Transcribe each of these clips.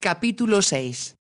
Capítulo 6.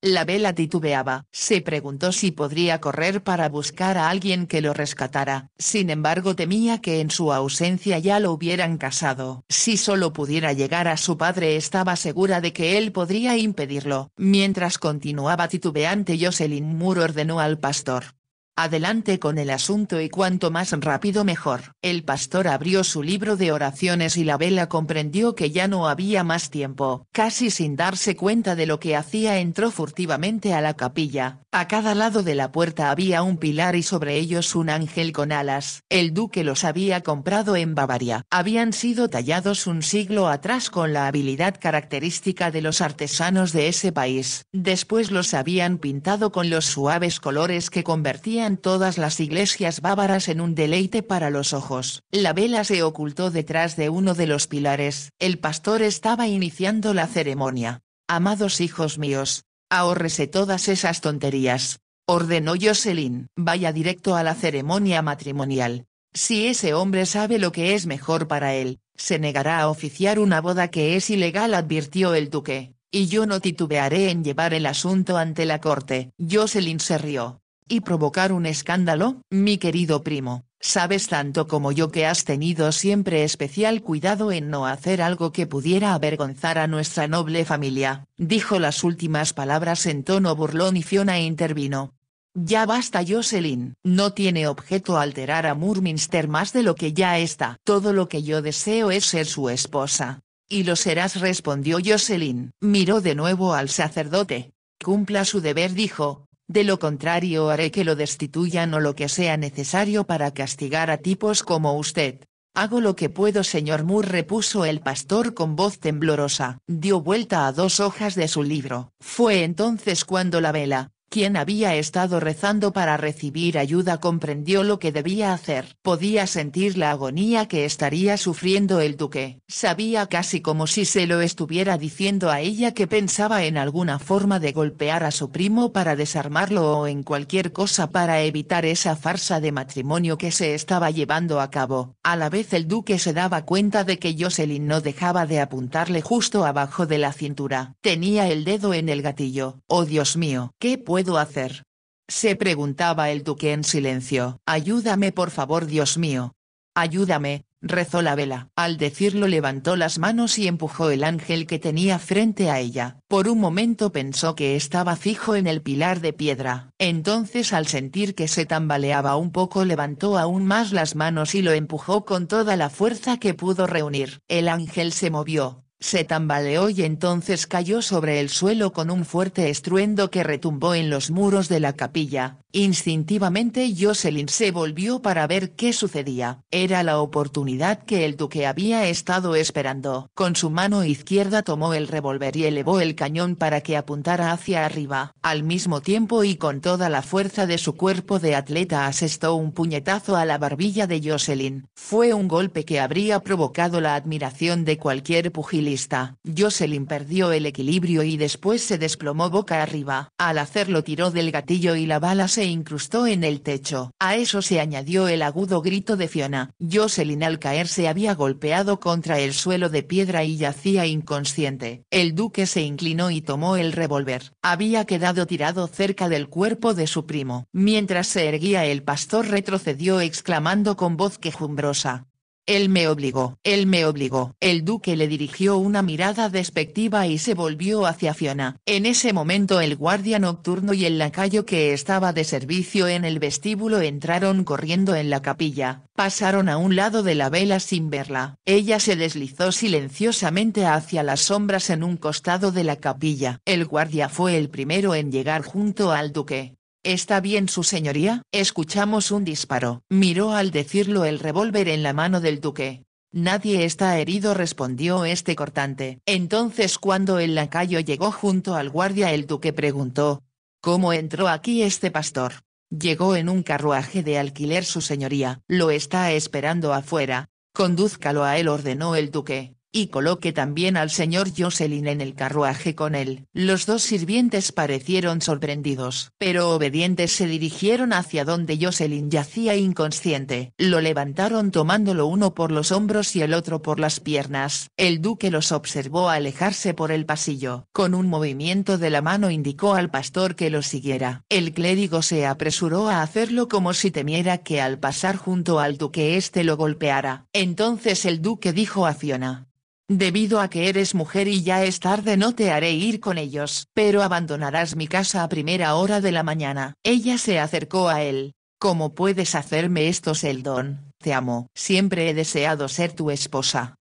La vela titubeaba, se preguntó si podría correr para buscar a alguien que lo rescatara, sin embargo temía que en su ausencia ya lo hubieran casado. Si solo pudiera llegar a su padre estaba segura de que él podría impedirlo. Mientras continuaba titubeante Jocelyn Moore ordenó al pastor, Adelante con el asunto y cuanto más rápido mejor. El pastor abrió su libro de oraciones y la vela comprendió que ya no había más tiempo. Casi sin darse cuenta de lo que hacía entró furtivamente a la capilla. A cada lado de la puerta había un pilar y sobre ellos un ángel con alas. El duque los había comprado en Bavaria. Habían sido tallados un siglo atrás con la habilidad característica de los artesanos de ese país. Después los habían pintado con los suaves colores que convertían todas las iglesias bávaras en un deleite para los ojos. La vela se ocultó detrás de uno de los pilares. El pastor estaba iniciando la ceremonia. Amados hijos míos, ahórrese todas esas tonterías. Ordenó Jocelyn, vaya directo a la ceremonia matrimonial. Si ese hombre sabe lo que es mejor para él, se negará a oficiar una boda que es ilegal, advirtió el duque y yo no titubearé en llevar el asunto ante la corte. Jocelyn se rió y provocar un escándalo, mi querido primo, sabes tanto como yo que has tenido siempre especial cuidado en no hacer algo que pudiera avergonzar a nuestra noble familia, dijo las últimas palabras en tono burlón y Fiona intervino. Ya basta Jocelyn, no tiene objeto alterar a Murminster más de lo que ya está. Todo lo que yo deseo es ser su esposa. Y lo serás respondió Jocelyn. Miró de nuevo al sacerdote. Cumpla su deber dijo, de lo contrario haré que lo destituyan o lo que sea necesario para castigar a tipos como usted. Hago lo que puedo, señor Moore, repuso el pastor con voz temblorosa. Dio vuelta a dos hojas de su libro. Fue entonces cuando la vela, quien había estado rezando para recibir ayuda comprendió lo que debía hacer. Podía sentir la agonía que estaría sufriendo el duque. Sabía casi como si se lo estuviera diciendo a ella que pensaba en alguna forma de golpear a su primo para desarmarlo o en cualquier cosa para evitar esa farsa de matrimonio que se estaba llevando a cabo. A la vez el duque se daba cuenta de que Jocelyn no dejaba de apuntarle justo abajo de la cintura. Tenía el dedo en el gatillo. Oh Dios mío, ¿qué puede hacer? Se preguntaba el duque en silencio. Ayúdame por favor, Dios mío. Ayúdame, rezó la vela. Al decirlo levantó las manos y empujó el ángel que tenía frente a ella. Por un momento pensó que estaba fijo en el pilar de piedra. Entonces al sentir que se tambaleaba un poco levantó aún más las manos y lo empujó con toda la fuerza que pudo reunir. El ángel se movió, se tambaleó y entonces cayó sobre el suelo con un fuerte estruendo que retumbó en los muros de la capilla. Instintivamente Jocelyn se volvió para ver qué sucedía. Era la oportunidad que el duque había estado esperando. Con su mano izquierda tomó el revólver y elevó el cañón para que apuntara hacia arriba. Al mismo tiempo y con toda la fuerza de su cuerpo de atleta asestó un puñetazo a la barbilla de Jocelyn. Fue un golpe que habría provocado la admiración de cualquier pugil lista. Jocelyn perdió el equilibrio y después se desplomó boca arriba. Al hacerlo tiró del gatillo y la bala se incrustó en el techo. A eso se añadió el agudo grito de Fiona. Jocelyn al caer se había golpeado contra el suelo de piedra y yacía inconsciente. El duque se inclinó y tomó el revólver. Había quedado tirado cerca del cuerpo de su primo. Mientras se erguía el pastor retrocedió exclamando con voz quejumbrosa. Él me obligó, él me obligó. El duque le dirigió una mirada despectiva y se volvió hacia Fiona. En ese momento el guardia nocturno y el lacayo que estaba de servicio en el vestíbulo entraron corriendo en la capilla, pasaron a un lado de la vela sin verla. Ella se deslizó silenciosamente hacia las sombras en un costado de la capilla. El guardia fue el primero en llegar junto al duque. Está bien su señoría. Escuchamos un disparo. Miró al decirlo el revólver en la mano del duque. Nadie está herido respondió este cortante. Entonces cuando el lacayo llegó junto al guardia el duque preguntó. ¿Cómo entró aquí este pastor? Llegó en un carruaje de alquiler su señoría. Lo está esperando afuera. Condúzcalo a él ordenó el duque y coloque también al señor Jocelyn en el carruaje con él. Los dos sirvientes parecieron sorprendidos, pero obedientes se dirigieron hacia donde Jocelyn yacía inconsciente. Lo levantaron tomándolo uno por los hombros y el otro por las piernas. El duque los observó alejarse por el pasillo. Con un movimiento de la mano indicó al pastor que lo siguiera. El clérigo se apresuró a hacerlo como si temiera que al pasar junto al duque éste lo golpeara. Entonces el duque dijo a Fiona, Debido a que eres mujer y ya es tarde no te haré ir con ellos, pero abandonarás mi casa a primera hora de la mañana. Ella se acercó a él. ¿Cómo puedes hacerme esto don? Te amo. Siempre he deseado ser tu esposa.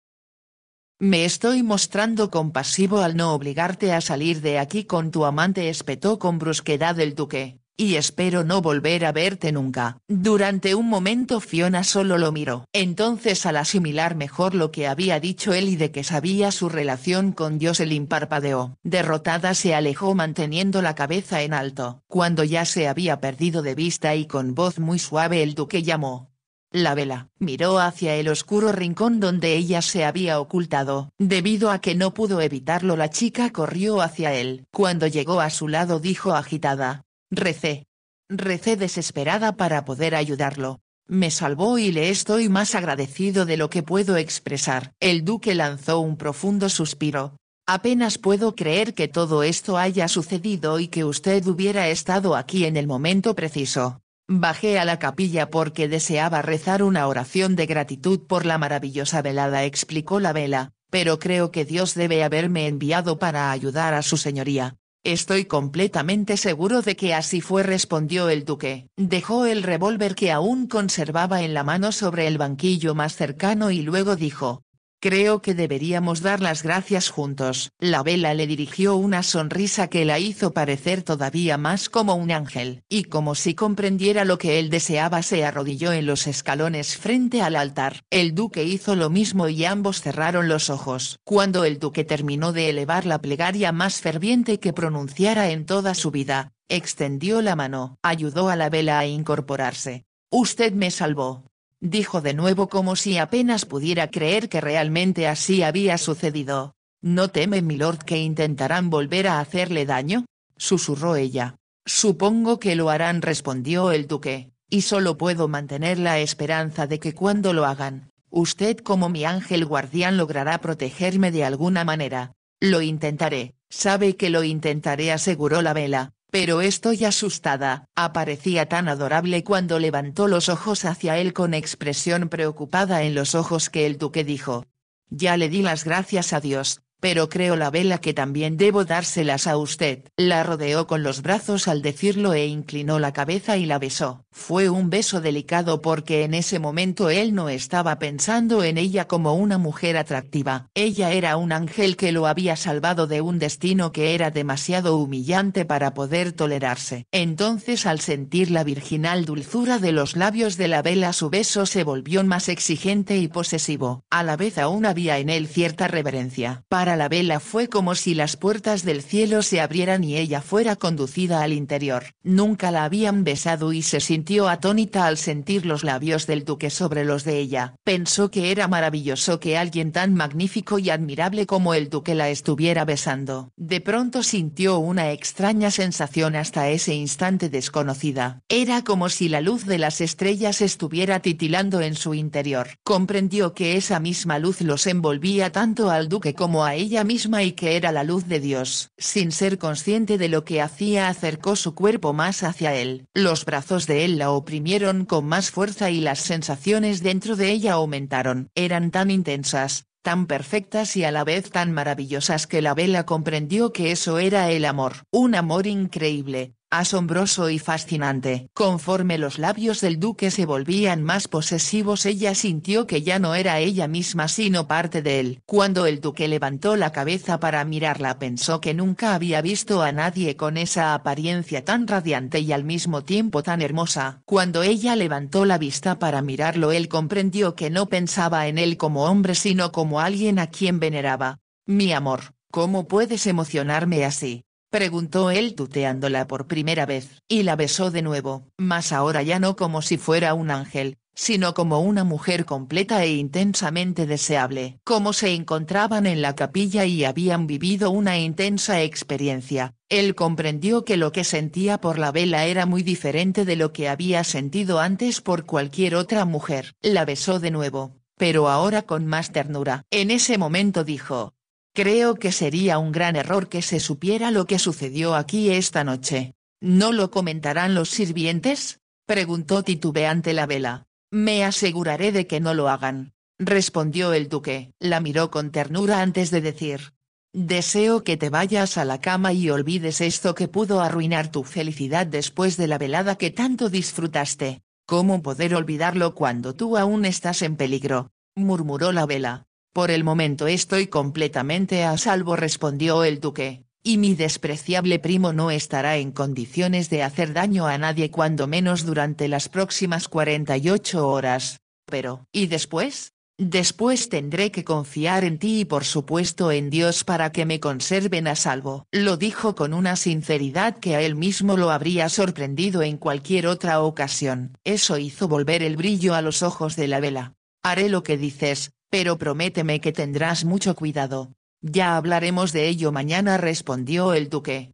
Me estoy mostrando compasivo al no obligarte a salir de aquí con tu amante espetó con brusquedad el duque y espero no volver a verte nunca. Durante un momento Fiona solo lo miró. Entonces al asimilar mejor lo que había dicho él y de que sabía su relación con Dios el imparpadeó. Derrotada se alejó manteniendo la cabeza en alto. Cuando ya se había perdido de vista y con voz muy suave el duque llamó. La vela. Miró hacia el oscuro rincón donde ella se había ocultado. Debido a que no pudo evitarlo la chica corrió hacia él. Cuando llegó a su lado dijo agitada, Recé. Recé desesperada para poder ayudarlo. Me salvó y le estoy más agradecido de lo que puedo expresar. El duque lanzó un profundo suspiro. Apenas puedo creer que todo esto haya sucedido y que usted hubiera estado aquí en el momento preciso. Bajé a la capilla porque deseaba rezar una oración de gratitud por la maravillosa velada, explicó la vela, pero creo que Dios debe haberme enviado para ayudar a su señoría. Estoy completamente seguro de que así fue, respondió el duque. Dejó el revólver que aún conservaba en la mano sobre el banquillo más cercano y luego dijo, Creo que deberíamos dar las gracias juntos. La vela le dirigió una sonrisa que la hizo parecer todavía más como un ángel, y como si comprendiera lo que él deseaba se arrodilló en los escalones frente al altar. El duque hizo lo mismo y ambos cerraron los ojos. Cuando el duque terminó de elevar la plegaria más ferviente que pronunciara en toda su vida, extendió la mano, ayudó a la vela a incorporarse. Usted me salvó, dijo de nuevo como si apenas pudiera creer que realmente así había sucedido. ¿No teme mi Lord que intentarán volver a hacerle daño? susurró ella. Supongo que lo harán respondió el duque, y solo puedo mantener la esperanza de que cuando lo hagan, usted como mi ángel guardián logrará protegerme de alguna manera. Lo intentaré, sabe que lo intentaré aseguró la vela, pero estoy asustada, aparecía tan adorable cuando levantó los ojos hacia él con expresión preocupada en los ojos que el duque dijo. Ya le di las gracias a Dios, pero creo la vela que también debo dárselas a usted. La rodeó con los brazos al decirlo e inclinó la cabeza y la besó. Fue un beso delicado porque en ese momento él no estaba pensando en ella como una mujer atractiva. Ella era un ángel que lo había salvado de un destino que era demasiado humillante para poder tolerarse. Entonces al sentir la virginal dulzura de los labios de la vela su beso se volvió más exigente y posesivo. A la vez aún había en él cierta reverencia. Para la vela fue como si las puertas del cielo se abrieran y ella fuera conducida al interior. Nunca la habían besado y se sintió atónita al sentir los labios del duque sobre los de ella. Pensó que era maravilloso que alguien tan magnífico y admirable como el duque la estuviera besando. De pronto sintió una extraña sensación hasta ese instante desconocida. Era como si la luz de las estrellas estuviera titilando en su interior. Comprendió que esa misma luz los envolvía tanto al duque como a ella ella misma y que era la luz de Dios. Sin ser consciente de lo que hacía acercó su cuerpo más hacia él. Los brazos de él la oprimieron con más fuerza y las sensaciones dentro de ella aumentaron. Eran tan intensas, tan perfectas y a la vez tan maravillosas que la vela comprendió que eso era el amor. Un amor increíble, asombroso y fascinante. Conforme los labios del duque se volvían más posesivos ella sintió que ya no era ella misma sino parte de él. Cuando el duque levantó la cabeza para mirarla pensó que nunca había visto a nadie con esa apariencia tan radiante y al mismo tiempo tan hermosa. Cuando ella levantó la vista para mirarlo él comprendió que no pensaba en él como hombre sino como alguien a quien veneraba. Mi amor, ¿cómo puedes emocionarme así? preguntó él tuteándola por primera vez, y la besó de nuevo, mas ahora ya no como si fuera un ángel, sino como una mujer completa e intensamente deseable. Como se encontraban en la capilla y habían vivido una intensa experiencia, él comprendió que lo que sentía por la vela era muy diferente de lo que había sentido antes por cualquier otra mujer. La besó de nuevo, pero ahora con más ternura. En ese momento dijo, Creo que sería un gran error que se supiera lo que sucedió aquí esta noche. ¿No lo comentarán los sirvientes? preguntó titubeante la vela. Me aseguraré de que no lo hagan, respondió el duque. La miró con ternura antes de decir. Deseo que te vayas a la cama y olvides esto que pudo arruinar tu felicidad después de la velada que tanto disfrutaste. ¿Cómo poder olvidarlo cuando tú aún estás en peligro? murmuró la vela. Por el momento estoy completamente a salvo respondió el duque, y mi despreciable primo no estará en condiciones de hacer daño a nadie cuando menos durante las próximas 48 horas. Pero, ¿y después? Después tendré que confiar en ti y por supuesto en Dios para que me conserven a salvo. Lo dijo con una sinceridad que a él mismo lo habría sorprendido en cualquier otra ocasión. Eso hizo volver el brillo a los ojos de la vela. Haré lo que dices, pero prométeme que tendrás mucho cuidado. Ya hablaremos de ello mañana respondió el duque.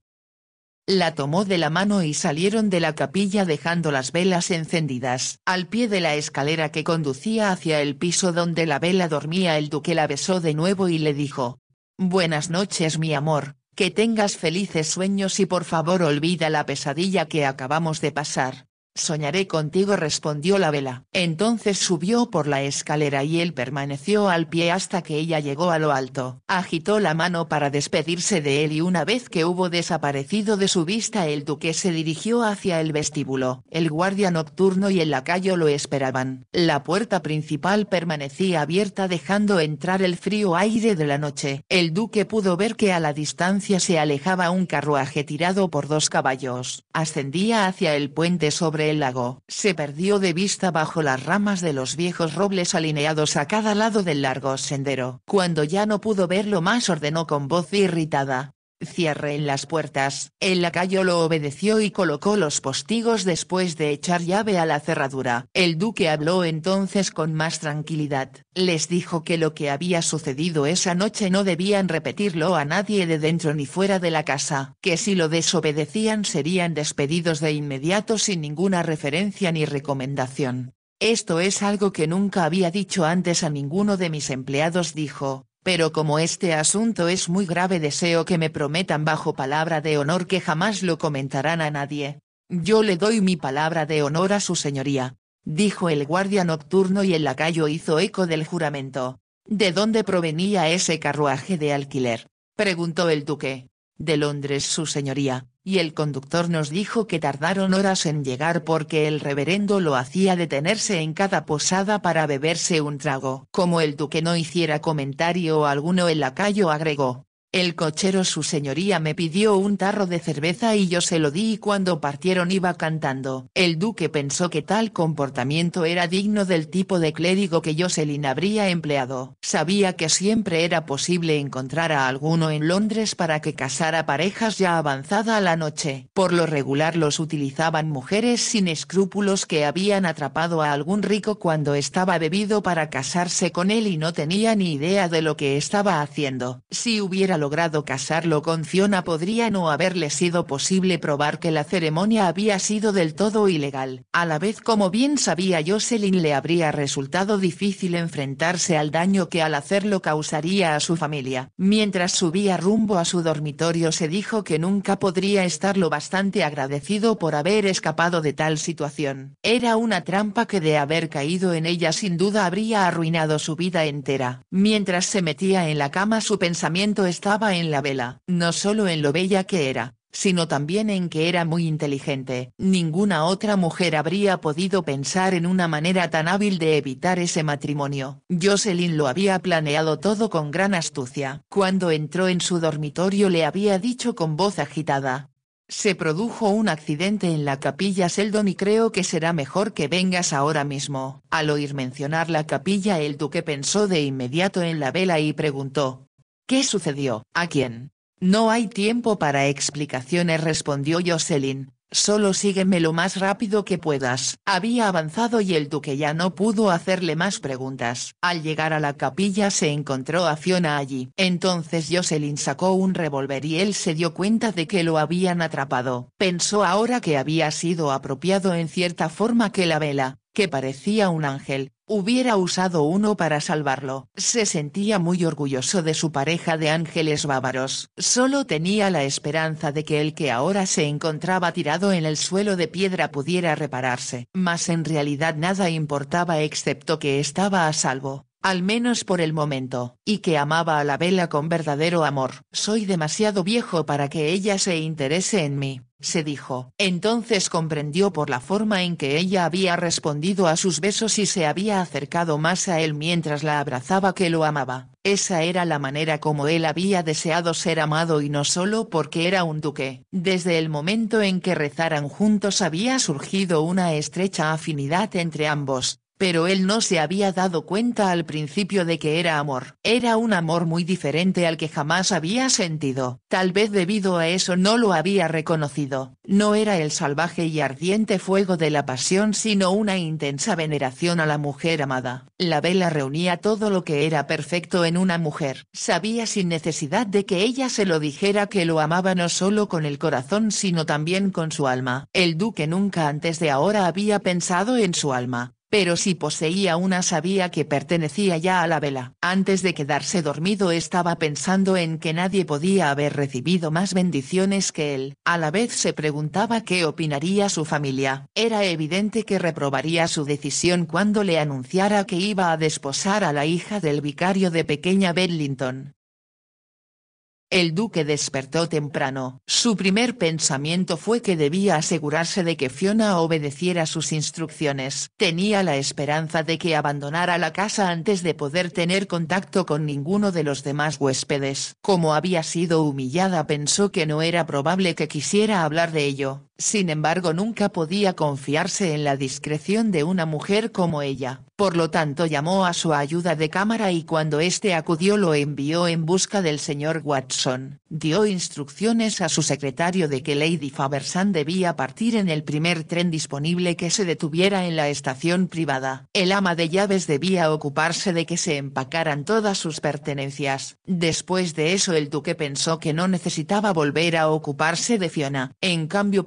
La tomó de la mano y salieron de la capilla dejando las velas encendidas. Al pie de la escalera que conducía hacia el piso donde la vela dormía el duque la besó de nuevo y le dijo. Buenas noches mi amor, que tengas felices sueños y por favor olvida la pesadilla que acabamos de pasar. Soñaré contigo respondió la vela. Entonces subió por la escalera y él permaneció al pie hasta que ella llegó a lo alto. Agitó la mano para despedirse de él y una vez que hubo desaparecido de su vista el duque se dirigió hacia el vestíbulo. El guardia nocturno y el lacayo lo esperaban. La puerta principal permanecía abierta dejando entrar el frío aire de la noche. El duque pudo ver que a la distancia se alejaba un carruaje tirado por dos caballos. Ascendía hacia el puente sobre el lago. se perdió de vista bajo las ramas de los viejos robles alineados a cada lado del largo sendero. Cuando ya no pudo verlo más ordenó con voz irritada, en las puertas. El lacayo lo obedeció y colocó los postigos después de echar llave a la cerradura. El duque habló entonces con más tranquilidad. Les dijo que lo que había sucedido esa noche no debían repetirlo a nadie de dentro ni fuera de la casa. Que si lo desobedecían serían despedidos de inmediato sin ninguna referencia ni recomendación. Esto es algo que nunca había dicho antes a ninguno de mis empleados dijo, pero como este asunto es muy grave deseo que me prometan bajo palabra de honor que jamás lo comentarán a nadie. Yo le doy mi palabra de honor a su señoría, dijo el guardia nocturno y el lacayo hizo eco del juramento. ¿De dónde provenía ese carruaje de alquiler? preguntó el duque de Londres su señoría, y el conductor nos dijo que tardaron horas en llegar porque el reverendo lo hacía detenerse en cada posada para beberse un trago. Como el duque no hiciera comentario alguno el lacayo agregó, el cochero su señoría me pidió un tarro de cerveza y yo se lo di y cuando partieron iba cantando. El duque pensó que tal comportamiento era digno del tipo de clérigo que Jocelyn habría empleado. Sabía que siempre era posible encontrar a alguno en Londres para que casara parejas ya avanzada la noche. Por lo regular los utilizaban mujeres sin escrúpulos que habían atrapado a algún rico cuando estaba bebido para casarse con él y no tenía ni idea de lo que estaba haciendo. Si hubiera logrado casarlo con Fiona podría no haberle sido posible probar que la ceremonia había sido del todo ilegal. A la vez como bien sabía Jocelyn le habría resultado difícil enfrentarse al daño que al hacerlo causaría a su familia. Mientras subía rumbo a su dormitorio se dijo que nunca podría estarlo bastante agradecido por haber escapado de tal situación. Era una trampa que de haber caído en ella sin duda habría arruinado su vida entera. Mientras se metía en la cama su pensamiento estaba estaba en la vela, no solo en lo bella que era, sino también en que era muy inteligente. Ninguna otra mujer habría podido pensar en una manera tan hábil de evitar ese matrimonio. Jocelyn lo había planeado todo con gran astucia. Cuando entró en su dormitorio le había dicho con voz agitada. Se produjo un accidente en la capilla Seldon y creo que será mejor que vengas ahora mismo. Al oír mencionar la capilla el duque pensó de inmediato en la vela y preguntó, ¿Qué sucedió? ¿A quién? No hay tiempo para explicaciones, respondió Jocelyn. Solo sígueme lo más rápido que puedas. Había avanzado y el duque ya no pudo hacerle más preguntas. Al llegar a la capilla se encontró a Fiona allí. Entonces Jocelyn sacó un revólver y él se dio cuenta de que lo habían atrapado. Pensó ahora que había sido apropiado en cierta forma que la vela, que parecía un ángel, hubiera usado uno para salvarlo. Se sentía muy orgulloso de su pareja de ángeles bávaros. Solo tenía la esperanza de que el que ahora se encontraba tirado en el suelo de piedra pudiera repararse. Mas en realidad nada importaba excepto que estaba a salvo al menos por el momento, y que amaba a la vela con verdadero amor. Soy demasiado viejo para que ella se interese en mí, se dijo. Entonces comprendió por la forma en que ella había respondido a sus besos y se había acercado más a él mientras la abrazaba que lo amaba. Esa era la manera como él había deseado ser amado y no solo porque era un duque. Desde el momento en que rezaran juntos había surgido una estrecha afinidad entre ambos, pero él no se había dado cuenta al principio de que era amor. Era un amor muy diferente al que jamás había sentido. Tal vez debido a eso no lo había reconocido. No era el salvaje y ardiente fuego de la pasión sino una intensa veneración a la mujer amada. La vela reunía todo lo que era perfecto en una mujer. Sabía sin necesidad de que ella se lo dijera que lo amaba no solo con el corazón sino también con su alma. El duque nunca antes de ahora había pensado en su alma pero si poseía una sabía que pertenecía ya a la vela. Antes de quedarse dormido estaba pensando en que nadie podía haber recibido más bendiciones que él. A la vez se preguntaba qué opinaría su familia. Era evidente que reprobaría su decisión cuando le anunciara que iba a desposar a la hija del vicario de Pequeña Bedlington. El duque despertó temprano. Su primer pensamiento fue que debía asegurarse de que Fiona obedeciera sus instrucciones. Tenía la esperanza de que abandonara la casa antes de poder tener contacto con ninguno de los demás huéspedes. Como había sido humillada pensó que no era probable que quisiera hablar de ello. Sin embargo nunca podía confiarse en la discreción de una mujer como ella, por lo tanto llamó a su ayuda de cámara y cuando éste acudió lo envió en busca del señor Watson. Dio instrucciones a su secretario de que Lady faversan debía partir en el primer tren disponible que se detuviera en la estación privada. El ama de llaves debía ocuparse de que se empacaran todas sus pertenencias. Después de eso el duque pensó que no necesitaba volver a ocuparse de Fiona, en cambio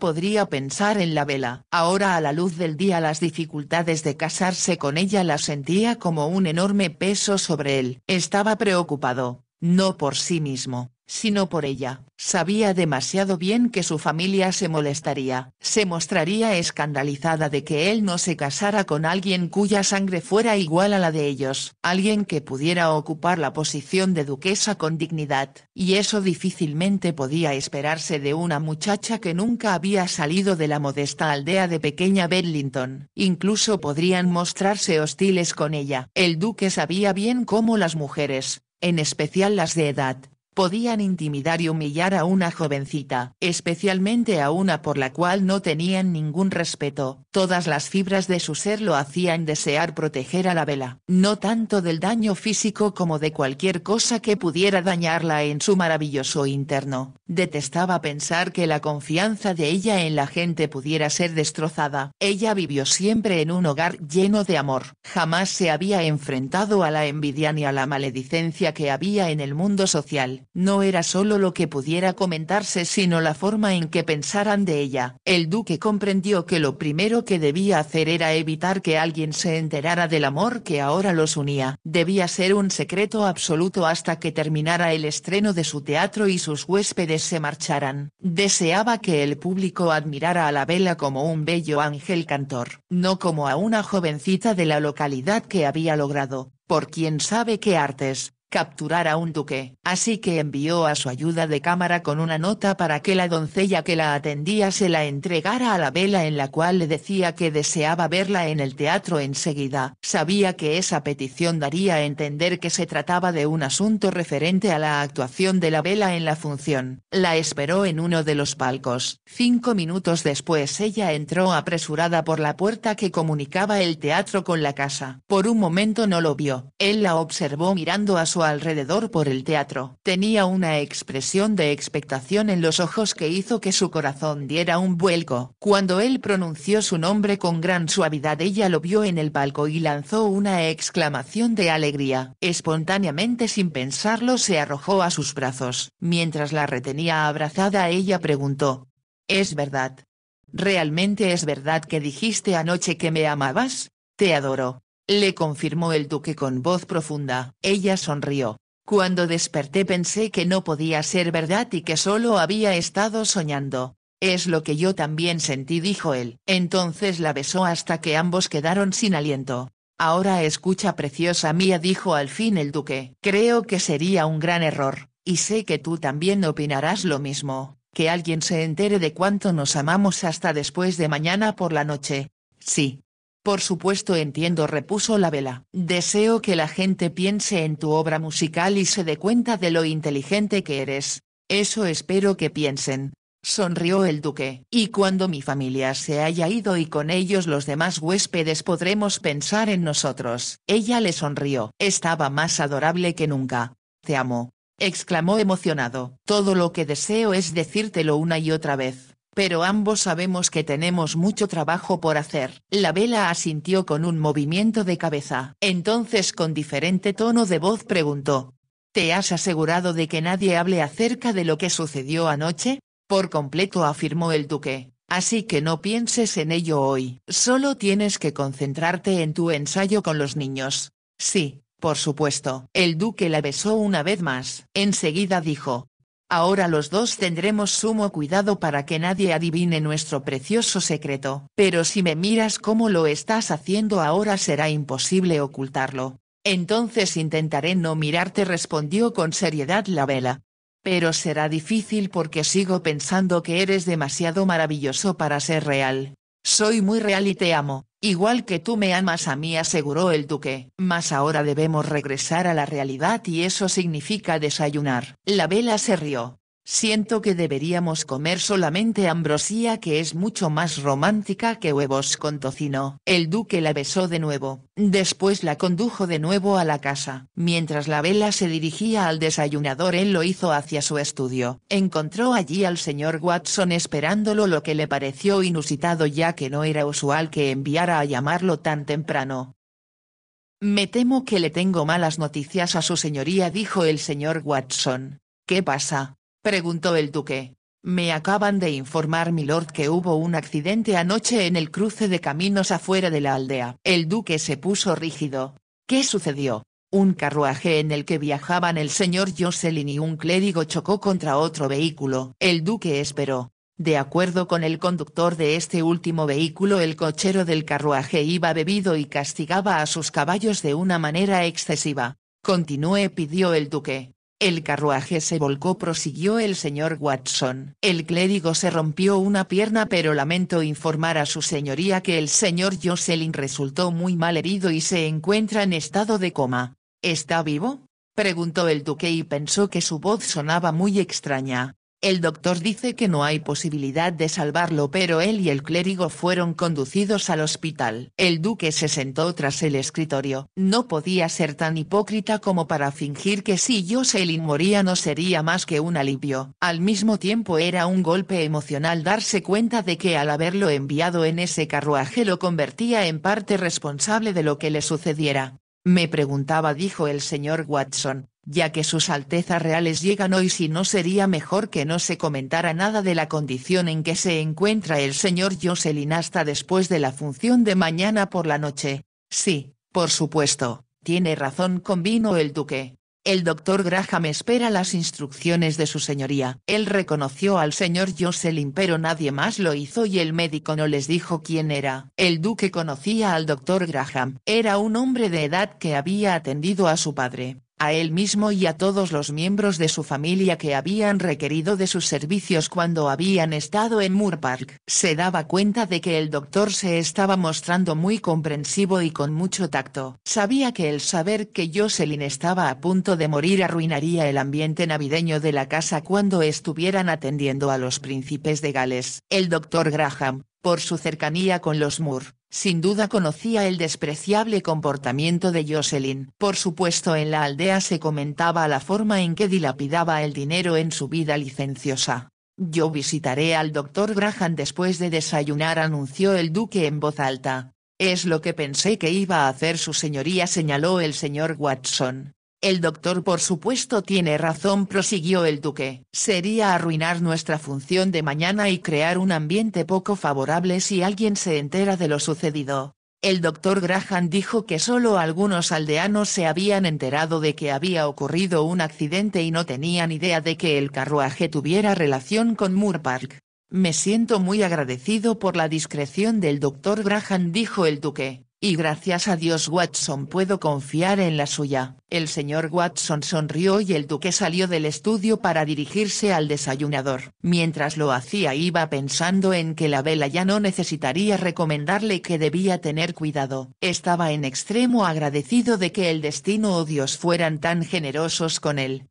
pensar en la vela. Ahora a la luz del día las dificultades de casarse con ella la sentía como un enorme peso sobre él. Estaba preocupado, no por sí mismo, sino por ella. Sabía demasiado bien que su familia se molestaría, se mostraría escandalizada de que él no se casara con alguien cuya sangre fuera igual a la de ellos, alguien que pudiera ocupar la posición de duquesa con dignidad, y eso difícilmente podía esperarse de una muchacha que nunca había salido de la modesta aldea de pequeña Bedlington. Incluso podrían mostrarse hostiles con ella. El duque sabía bien cómo las mujeres, en especial las de edad, podían intimidar y humillar a una jovencita, especialmente a una por la cual no tenían ningún respeto, todas las fibras de su ser lo hacían desear proteger a la vela, no tanto del daño físico como de cualquier cosa que pudiera dañarla en su maravilloso interno, detestaba pensar que la confianza de ella en la gente pudiera ser destrozada, ella vivió siempre en un hogar lleno de amor, jamás se había enfrentado a la envidia ni a la maledicencia que había en el mundo social, no era solo lo que pudiera comentarse sino la forma en que pensaran de ella. El duque comprendió que lo primero que debía hacer era evitar que alguien se enterara del amor que ahora los unía. Debía ser un secreto absoluto hasta que terminara el estreno de su teatro y sus huéspedes se marcharan. Deseaba que el público admirara a la vela como un bello ángel cantor, no como a una jovencita de la localidad que había logrado, por quien sabe qué artes, capturar a un duque, así que envió a su ayuda de cámara con una nota para que la doncella que la atendía se la entregara a la vela en la cual le decía que deseaba verla en el teatro enseguida. Sabía que esa petición daría a entender que se trataba de un asunto referente a la actuación de la vela en la función. La esperó en uno de los palcos. Cinco minutos después ella entró apresurada por la puerta que comunicaba el teatro con la casa. Por un momento no lo vio, él la observó mirando a su alrededor por el teatro. Tenía una expresión de expectación en los ojos que hizo que su corazón diera un vuelco. Cuando él pronunció su nombre con gran suavidad ella lo vio en el palco y lanzó una exclamación de alegría. Espontáneamente sin pensarlo se arrojó a sus brazos. Mientras la retenía abrazada ella preguntó. ¿Es verdad? ¿Realmente es verdad que dijiste anoche que me amabas? Te adoro le confirmó el duque con voz profunda. Ella sonrió. Cuando desperté pensé que no podía ser verdad y que solo había estado soñando. Es lo que yo también sentí, dijo él. Entonces la besó hasta que ambos quedaron sin aliento. Ahora escucha preciosa mía, dijo al fin el duque. Creo que sería un gran error, y sé que tú también opinarás lo mismo, que alguien se entere de cuánto nos amamos hasta después de mañana por la noche. Sí, por supuesto entiendo repuso la vela. Deseo que la gente piense en tu obra musical y se dé cuenta de lo inteligente que eres. Eso espero que piensen. Sonrió el duque. Y cuando mi familia se haya ido y con ellos los demás huéspedes podremos pensar en nosotros. Ella le sonrió. Estaba más adorable que nunca. Te amo. exclamó emocionado. Todo lo que deseo es decírtelo una y otra vez pero ambos sabemos que tenemos mucho trabajo por hacer. La vela asintió con un movimiento de cabeza. Entonces con diferente tono de voz preguntó. ¿Te has asegurado de que nadie hable acerca de lo que sucedió anoche? Por completo afirmó el duque. Así que no pienses en ello hoy. Solo tienes que concentrarte en tu ensayo con los niños. Sí, por supuesto. El duque la besó una vez más. Enseguida dijo, Ahora los dos tendremos sumo cuidado para que nadie adivine nuestro precioso secreto. Pero si me miras como lo estás haciendo ahora será imposible ocultarlo. Entonces intentaré no mirarte respondió con seriedad la vela. Pero será difícil porque sigo pensando que eres demasiado maravilloso para ser real. Soy muy real y te amo, igual que tú me amas a mí, aseguró el duque. Mas ahora debemos regresar a la realidad y eso significa desayunar. La vela se rió. Siento que deberíamos comer solamente ambrosía que es mucho más romántica que huevos con tocino. El duque la besó de nuevo, después la condujo de nuevo a la casa. Mientras la vela se dirigía al desayunador él lo hizo hacia su estudio. Encontró allí al señor Watson esperándolo lo que le pareció inusitado ya que no era usual que enviara a llamarlo tan temprano. Me temo que le tengo malas noticias a su señoría dijo el señor Watson. ¿Qué pasa? preguntó el duque. Me acaban de informar mi lord que hubo un accidente anoche en el cruce de caminos afuera de la aldea. El duque se puso rígido. ¿Qué sucedió? Un carruaje en el que viajaban el señor Jocelyn y un clérigo chocó contra otro vehículo. El duque esperó. De acuerdo con el conductor de este último vehículo el cochero del carruaje iba bebido y castigaba a sus caballos de una manera excesiva. Continúe pidió el duque. El carruaje se volcó, prosiguió el señor Watson. El clérigo se rompió una pierna, pero lamento informar a su señoría que el señor Jocelyn resultó muy mal herido y se encuentra en estado de coma. ¿Está vivo? preguntó el duque y pensó que su voz sonaba muy extraña. El doctor dice que no hay posibilidad de salvarlo pero él y el clérigo fueron conducidos al hospital. El duque se sentó tras el escritorio. No podía ser tan hipócrita como para fingir que si Jocelyn moría no sería más que un alivio. Al mismo tiempo era un golpe emocional darse cuenta de que al haberlo enviado en ese carruaje lo convertía en parte responsable de lo que le sucediera. Me preguntaba, dijo el señor Watson, ya que sus altezas reales llegan hoy si no sería mejor que no se comentara nada de la condición en que se encuentra el señor Jocelyn hasta después de la función de mañana por la noche. Sí, por supuesto, tiene razón convino el duque. El doctor Graham espera las instrucciones de su señoría. Él reconoció al señor Jocelyn pero nadie más lo hizo y el médico no les dijo quién era. El duque conocía al doctor Graham. Era un hombre de edad que había atendido a su padre a él mismo y a todos los miembros de su familia que habían requerido de sus servicios cuando habían estado en Moor Park. Se daba cuenta de que el doctor se estaba mostrando muy comprensivo y con mucho tacto. Sabía que el saber que Jocelyn estaba a punto de morir arruinaría el ambiente navideño de la casa cuando estuvieran atendiendo a los príncipes de Gales. El doctor Graham, por su cercanía con los Moore, sin duda conocía el despreciable comportamiento de Jocelyn. Por supuesto en la aldea se comentaba la forma en que dilapidaba el dinero en su vida licenciosa. Yo visitaré al doctor Graham después de desayunar, anunció el duque en voz alta. Es lo que pensé que iba a hacer su señoría, señaló el señor Watson. El doctor por supuesto tiene razón, prosiguió el duque. Sería arruinar nuestra función de mañana y crear un ambiente poco favorable si alguien se entera de lo sucedido. El doctor Graham dijo que solo algunos aldeanos se habían enterado de que había ocurrido un accidente y no tenían idea de que el carruaje tuviera relación con Moorpark. Me siento muy agradecido por la discreción del doctor Graham, dijo el duque. Y gracias a Dios Watson puedo confiar en la suya. El señor Watson sonrió y el duque salió del estudio para dirigirse al desayunador. Mientras lo hacía iba pensando en que la vela ya no necesitaría recomendarle que debía tener cuidado. Estaba en extremo agradecido de que el destino o Dios fueran tan generosos con él.